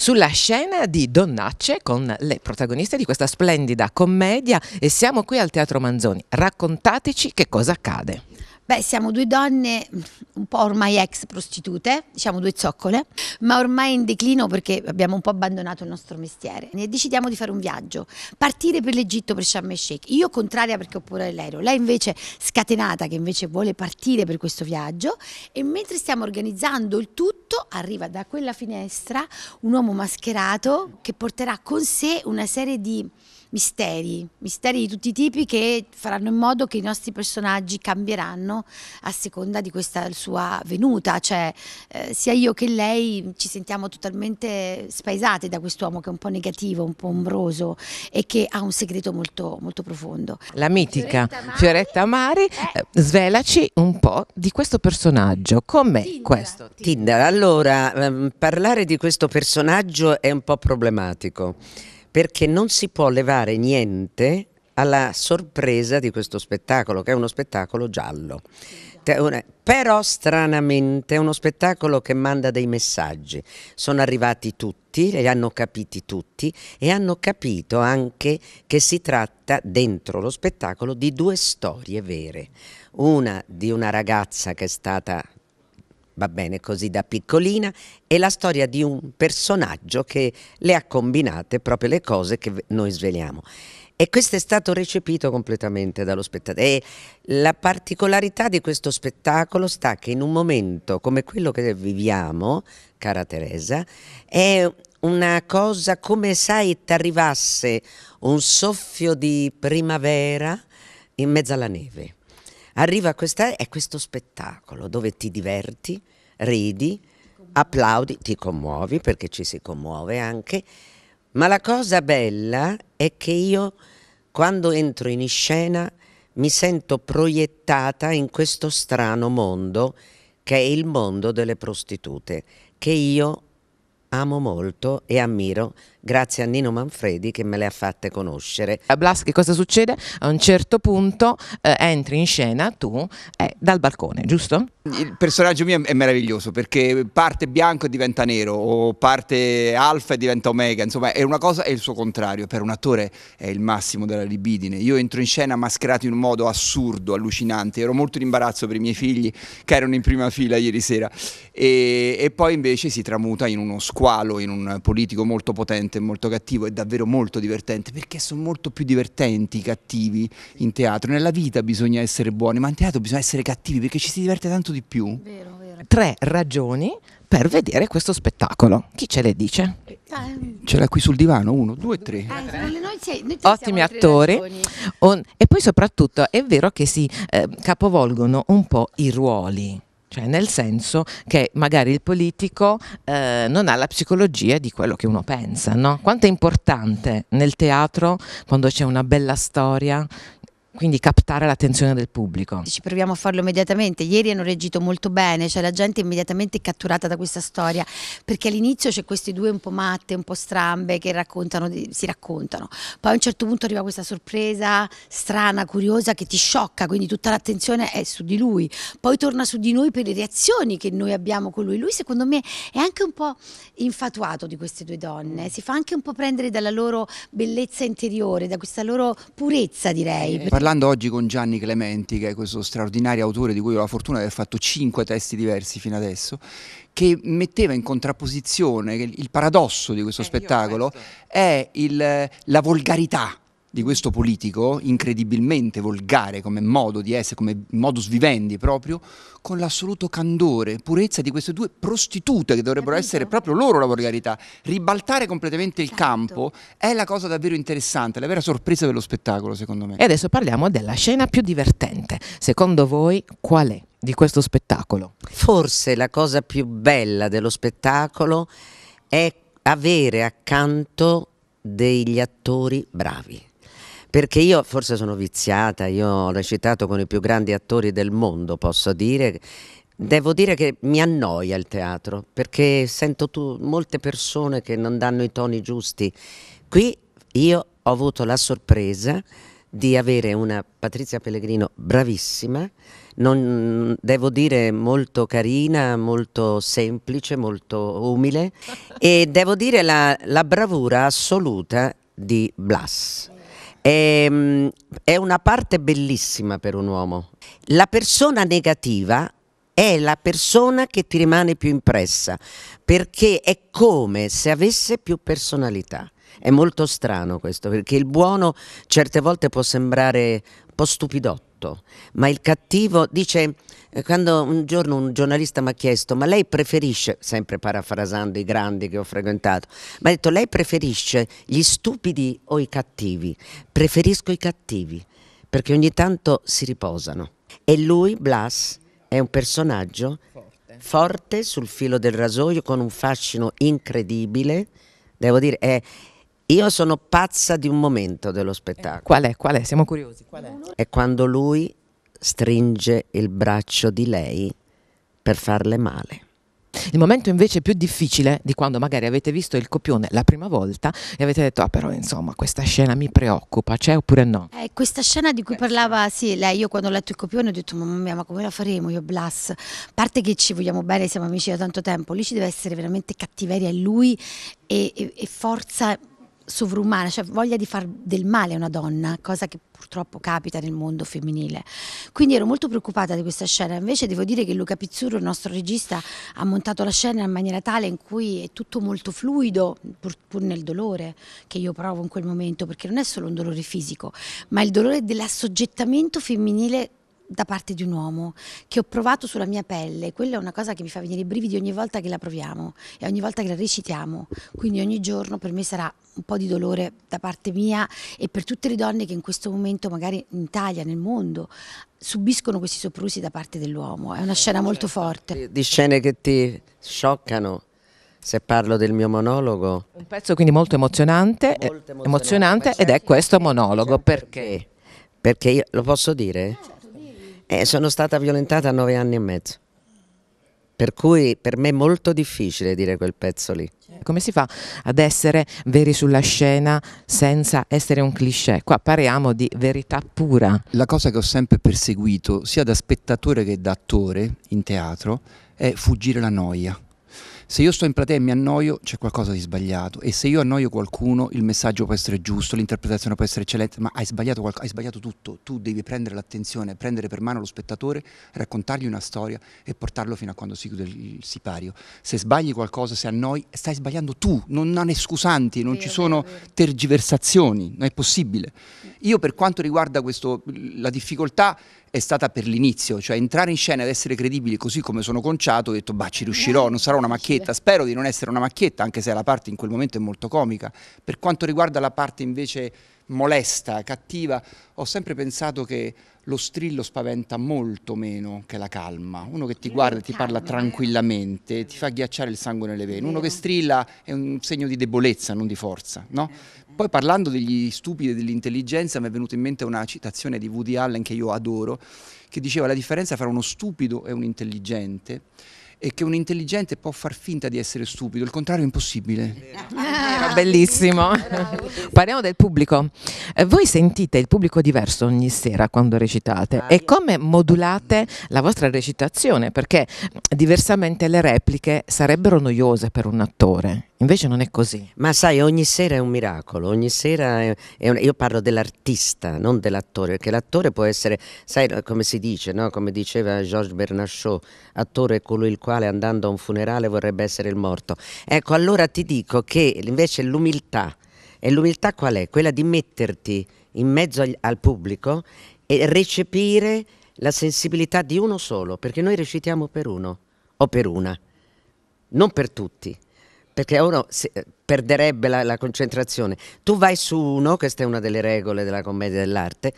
sulla scena di Donnacce con le protagoniste di questa splendida commedia e siamo qui al Teatro Manzoni. Raccontateci che cosa accade. Beh, siamo due donne un po' ormai ex prostitute, diciamo due zoccole, ma ormai in declino perché abbiamo un po' abbandonato il nostro mestiere. Ne decidiamo di fare un viaggio, partire per l'Egitto, per Sharm el Sheikh. Io contraria perché ho paura dell'aereo, lei invece scatenata che invece vuole partire per questo viaggio e mentre stiamo organizzando il tutto arriva da quella finestra un uomo mascherato che porterà con sé una serie di misteri, misteri di tutti i tipi che faranno in modo che i nostri personaggi cambieranno a seconda di questa sua venuta, cioè eh, sia io che lei ci sentiamo totalmente spaesate da quest'uomo che è un po' negativo, un po' ombroso e che ha un segreto molto, molto profondo. La mitica Fioretta Mari, Fioretta Mari eh. eh svelaci un po' di questo personaggio, com'è questo? Tinder, allora ehm, parlare di questo personaggio è un po' problematico perché non si può levare niente alla sorpresa di questo spettacolo, che è uno spettacolo giallo. Però stranamente è uno spettacolo che manda dei messaggi. Sono arrivati tutti, li hanno capiti tutti e hanno capito anche che si tratta dentro lo spettacolo di due storie vere. Una di una ragazza che è stata va bene così da piccolina, è la storia di un personaggio che le ha combinate proprio le cose che noi sveliamo. E questo è stato recepito completamente dallo spettatore. E la particolarità di questo spettacolo sta che in un momento come quello che viviamo, cara Teresa, è una cosa come sai ti arrivasse un soffio di primavera in mezzo alla neve arriva questa, è questo spettacolo dove ti diverti, ridi, applaudi, ti commuovi perché ci si commuove anche, ma la cosa bella è che io quando entro in scena mi sento proiettata in questo strano mondo che è il mondo delle prostitute, che io amo molto e ammiro grazie a Nino Manfredi che me le ha fatte conoscere. A eh, Blas, che cosa succede? A un certo punto eh, entri in scena tu eh, dal balcone, giusto? Il personaggio mio è meraviglioso perché parte bianco e diventa nero o parte alfa e diventa omega, insomma è una cosa e il suo contrario, per un attore è il massimo della libidine. Io entro in scena mascherato in un modo assurdo, allucinante, ero molto in imbarazzo per i miei figli che erano in prima fila ieri sera e, e poi invece si tramuta in uno squalo, in un politico molto potente divertente, molto cattivo, è davvero molto divertente, perché sono molto più divertenti i cattivi in teatro. Nella vita bisogna essere buoni, ma in teatro bisogna essere cattivi perché ci si diverte tanto di più. Vero, vero. Tre ragioni per vedere questo spettacolo. Chi ce le dice? Ce l'ha qui sul divano, uno, due, tre. Ottimi attori. e poi soprattutto è vero che si eh, capovolgono un po' i ruoli. Cioè nel senso che magari il politico eh, non ha la psicologia di quello che uno pensa, no? Quanto è importante nel teatro, quando c'è una bella storia, quindi captare l'attenzione del pubblico. Ci proviamo a farlo immediatamente, ieri hanno reagito molto bene, cioè la gente è immediatamente catturata da questa storia, perché all'inizio c'è questi due un po' matte, un po' strambe che raccontano, si raccontano, poi a un certo punto arriva questa sorpresa strana, curiosa che ti sciocca, quindi tutta l'attenzione è su di lui, poi torna su di noi per le reazioni che noi abbiamo con lui, lui secondo me è anche un po' infatuato di queste due donne, si fa anche un po' prendere dalla loro bellezza interiore, da questa loro purezza direi. Eh, parlando oggi con Gianni Clementi, che è questo straordinario autore di cui ho la fortuna di aver fatto cinque testi diversi fino adesso, che metteva in contrapposizione il paradosso di questo eh, spettacolo è il, la volgarità di questo politico, incredibilmente volgare come modo di essere, come modus vivendi proprio, con l'assoluto candore, purezza di queste due prostitute che dovrebbero Capito? essere proprio loro la volgarità. Ribaltare completamente il certo. campo è la cosa davvero interessante, la vera sorpresa dello spettacolo secondo me. E adesso parliamo della scena più divertente. Secondo voi qual è di questo spettacolo? Forse la cosa più bella dello spettacolo è avere accanto degli attori bravi perché io forse sono viziata, io ho recitato con i più grandi attori del mondo, posso dire, Devo dire che mi annoia il teatro perché sento tu, molte persone che non danno i toni giusti. Qui io ho avuto la sorpresa di avere una Patrizia Pellegrino bravissima, non, devo dire molto carina, molto semplice, molto umile e devo dire la, la bravura assoluta di Blas ehm, è una parte bellissima per un uomo. La persona negativa è la persona che ti rimane più impressa, perché è come se avesse più personalità. È molto strano questo, perché il buono certe volte può sembrare un po' stupidotto torto, ma il cattivo dice, eh, quando un giorno un giornalista mi ha chiesto, ma lei preferisce, sempre parafrasando i grandi che ho frequentato, mi ha detto, lei preferisce gli stupidi o i cattivi? Preferisco i cattivi, perché ogni tanto si riposano. E lui, Blas, è un personaggio forte, forte sul filo del rasoio, con un fascino incredibile, devo dire, è, io sono pazza di un momento dello spettacolo. Qual è? Qual è? Siamo curiosi. Qual è? è quando lui stringe il braccio di lei per farle male. Il momento invece più difficile di quando magari avete visto il copione la prima volta e avete detto ah però insomma questa scena mi preoccupa, c'è oppure no? Eh, questa scena di cui Beh. parlava sì, lei, io quando ho letto il copione ho detto mamma mia ma come la faremo io Blas? A parte che ci vogliamo bene, siamo amici da tanto tempo, lì ci deve essere veramente cattiveria in lui e, e, e forza sovrumana, cioè voglia di far del male a una donna, cosa che purtroppo capita nel mondo femminile. Quindi ero molto preoccupata di questa scena, invece devo dire che Luca Pizzurro, il nostro regista, ha montato la scena in maniera tale in cui è tutto molto fluido, pur, pur nel dolore che io provo in quel momento, perché non è solo un dolore fisico, ma il dolore dell'assoggettamento femminile da parte di un uomo che ho provato sulla mia pelle, quella è una cosa che mi fa venire i brividi ogni volta che la proviamo e ogni volta che la recitiamo, quindi ogni giorno per me sarà un po' di dolore da parte mia e per tutte le donne che in questo momento magari in Italia, nel mondo, subiscono questi soprusi da parte dell'uomo, è una scena molto certo. forte. Di scene che ti scioccano se parlo del mio monologo. Un pezzo quindi molto emozionante, molto eh, emozionante, emozionante ed è certo. questo monologo, certo. perché? Perché io, lo posso dire? Eh, sono stata violentata a nove anni e mezzo. Per cui per me è molto difficile dire quel pezzo lì. Cioè, come si fa ad essere veri sulla scena senza essere un cliché? Qua parliamo di verità pura. La cosa che ho sempre perseguito, sia da spettatore che da attore in teatro, è fuggire la noia. Se io sto in platea e mi annoio, c'è qualcosa di sbagliato. E se io annoio qualcuno, il messaggio può essere giusto, l'interpretazione può essere eccellente, ma hai sbagliato, qual- hai sbagliato tutto. Tu devi prendere l'attenzione, prendere per mano lo spettatore, raccontargli una storia e portarlo fino a quando si chiude il, sipario. Se sbagli qualcosa, se annoi, stai sbagliando tu. Non, non scusanti, non sì, ci sono tergiversazioni, non è possibile. Io, per quanto riguarda questo, la difficoltà è stata per l'inizio, cioè entrare in scena ed essere credibili così come sono conciato, ho detto bah ci riuscirò, non sarò una macchietta, spero di non essere una macchietta anche se la parte in quel momento è molto comica. Per quanto riguarda la parte invece molesta, cattiva, ho sempre pensato che lo strillo spaventa molto meno che la calma. Uno che ti guarda e ti parla eh. tranquillamente, ti fa ghiacciare il sangue nelle vene. Uno che strilla è un segno di debolezza, non di forza, no? Eh. Poi parlando degli stupidi e dell'intelligenza mi è venuta in mente una citazione di Woody Allen che io adoro, che diceva la differenza fra uno stupido e un intelligente è che un intelligente può far finta di essere stupido, il contrario è impossibile. Era bellissimo. Parliamo del pubblico. Eh, voi sentite il pubblico diverso ogni sera quando recitate ah, e come modulate la vostra recitazione? Perché diversamente le repliche sarebbero noiose per un attore. Invece non è così. Ma sai, ogni sera è un miracolo, ogni sera è, è un, io parlo dell'artista, non dell'attore, perché l'attore può essere, sai come si dice, no? come diceva Georges Bernachot, attore è colui il quale andando a un funerale vorrebbe essere il morto. Ecco, allora ti dico che invece l'umiltà, e l'umiltà qual è? Quella di metterti in mezzo al, al pubblico e recepire la sensibilità di uno solo, perché noi recitiamo per uno o per una, non per tutti perché uno se, eh, perderebbe la, la, concentrazione. Tu vai su uno, questa è una delle regole della commedia dell'arte,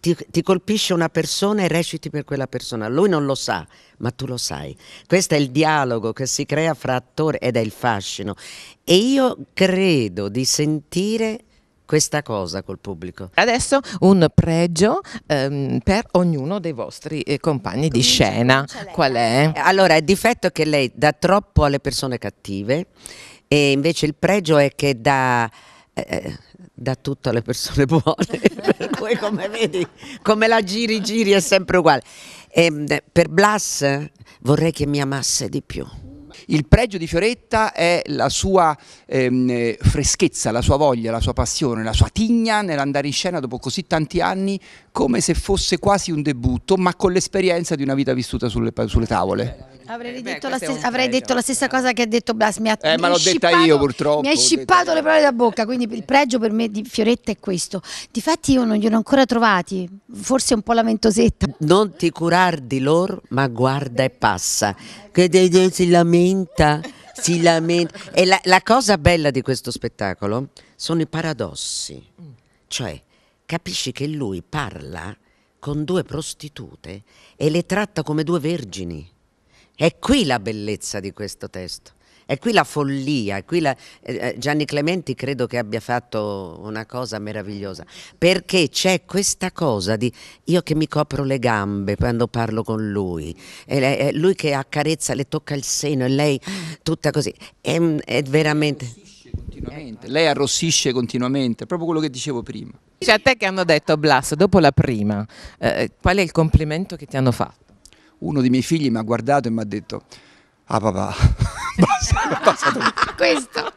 ti, ti, colpisce una persona e reciti per quella persona. Lui non lo sa, ma tu lo sai. Questo è il dialogo che si crea fra attore ed è il fascino. E io credo di sentire questa cosa col pubblico. Adesso un pregio ehm, per ognuno dei vostri eh, compagni Cominciamo di scena. Qual è? Allora, il difetto è che lei dà troppo alle persone cattive e invece il pregio è che dà... Eh, eh da tutto alle persone buone, per cui come vedi, come la giri giri è sempre uguale. E, ehm, per Blas vorrei che mi amasse di più. Il pregio di Fioretta è la sua ehm, freschezza, la sua voglia, la sua passione, la sua tigna nell'andare in scena dopo così tanti anni come se fosse quasi un debutto, ma con l'esperienza di una vita vissuta sulle, sulle tavole. Avrei, eh, detto, beh, la stessa, avrei detto, la stessa cosa che ha detto Blas. Mi ha, eh, ma l'ho detta io purtroppo. Mi hai scippato le parole da bocca, quindi il pregio per me di Fioretta è questo. Difatti io non li ho ancora trovati, forse un po' lamentosetta. Non ti curar di loro, ma guarda e passa che si lamenta, si lamenta. E la, la, cosa bella di questo spettacolo sono i paradossi. Cioè, capisci che lui parla con due prostitute e le tratta come due vergini. È qui la bellezza di questo testo. È qui la follia, qui la... Eh, eh, Gianni Clementi credo che abbia fatto una cosa meravigliosa, perché c'è questa cosa di io che mi copro le gambe quando parlo con lui, è lui che accarezza, le tocca il seno e lei tutta così, è, è veramente... Lei arrossisce continuamente, proprio quello che dicevo prima. Cioè a te che hanno detto Blas, dopo la prima, eh, qual è il complimento che ti hanno fatto? Uno dei miei figli mi ha guardato e mi ha detto, ah papà, Questo.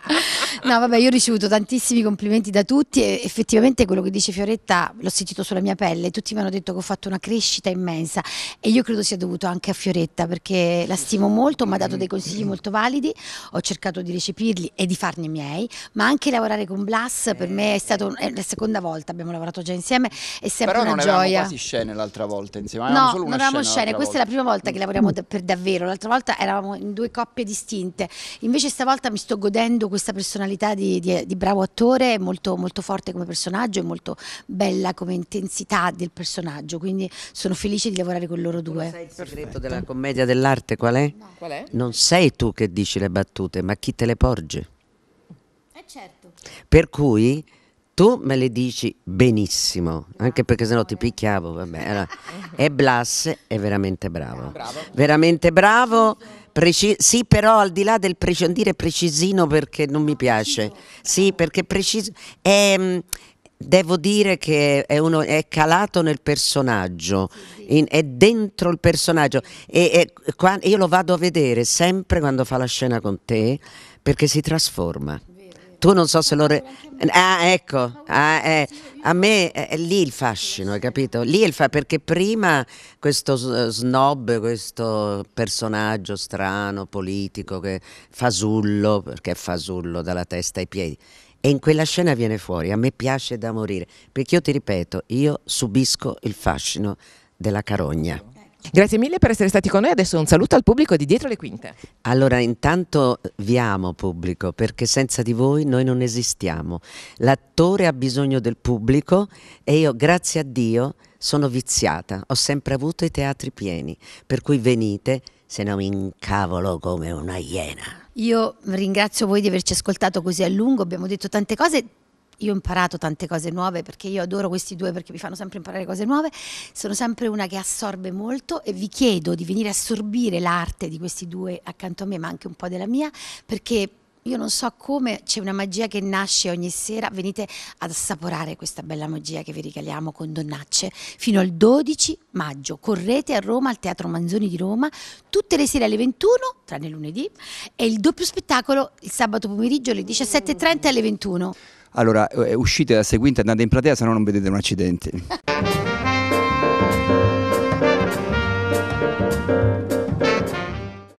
No, vabbè, io ho ricevuto tantissimi complimenti da tutti e effettivamente quello che dice Fioretta l'ho sentito sulla mia pelle, tutti mi hanno detto che ho fatto una crescita immensa e io credo sia dovuto anche a Fioretta perché la stimo molto, mi ha dato dei consigli molto validi, ho cercato di recepirli e di farne i miei, ma anche lavorare con Blas eh. per me è stata la seconda volta, abbiamo lavorato già insieme, è sempre Però una gioia. Però non avevamo quasi scene l'altra volta insieme, avevamo no, solo una non avevamo scena, scene, questa volta. è la prima volta mm. che lavoriamo per davvero, l'altra volta eravamo in due coppie distinte veramente. Invece stavolta mi sto godendo questa personalità di, di, di bravo attore, molto, molto forte come personaggio e molto bella come intensità del personaggio, quindi sono felice di lavorare con loro due. Sai il segreto della commedia dell'arte qual è? No. qual è? Non sei tu che dici le battute, ma chi te le porge? Eh certo. Per cui tu me le dici benissimo, anche perché sennò ti picchiavo, vabbè. Allora, e Blas è veramente bravo. bravo. Veramente bravo. Preci sì, però al di là del dire precisino perché non mi piace. Sì, perché preciso... È, ehm, devo dire che è, uno, è calato nel personaggio, in, è dentro il personaggio. E, e, io lo vado a vedere sempre quando fa la scena con te perché si trasforma tu non so se lo... Re... Ah, ecco, ah, eh. a me è eh, eh, lì il fascino, hai capito? Lì il fa... perché prima questo snob, questo personaggio strano, politico, che fasullo, perché è fasullo dalla testa ai piedi, e in quella scena viene fuori, a me piace da morire, perché io ti ripeto, io subisco il fascino della carogna. Grazie mille per essere stati con noi. Adesso un saluto al pubblico di Dietro le Quinte. Allora, intanto vi amo pubblico, perché senza di voi noi non esistiamo. L'attore ha bisogno del pubblico e io, grazie a Dio, sono viziata. Ho sempre avuto i teatri pieni, per cui venite, se no mi incavolo come una iena. Io ringrazio voi di averci ascoltato così a lungo, abbiamo detto tante cose, io ho imparato tante cose nuove perché io adoro questi due perché mi fanno sempre imparare cose nuove, sono sempre una che assorbe molto e vi chiedo di venire a assorbire l'arte di questi due accanto a me ma anche un po' della mia perché io non so come c'è una magia che nasce ogni sera, venite ad assaporare questa bella magia che vi regaliamo con Donnacce fino al 12 maggio. Correte a Roma al Teatro Manzoni di Roma tutte le sere alle 21, tranne lunedì, e il doppio spettacolo il sabato pomeriggio alle 17.30 alle 21. Allora, eh, uscite da seguinte, andate in platea, se no non vedete un accidente.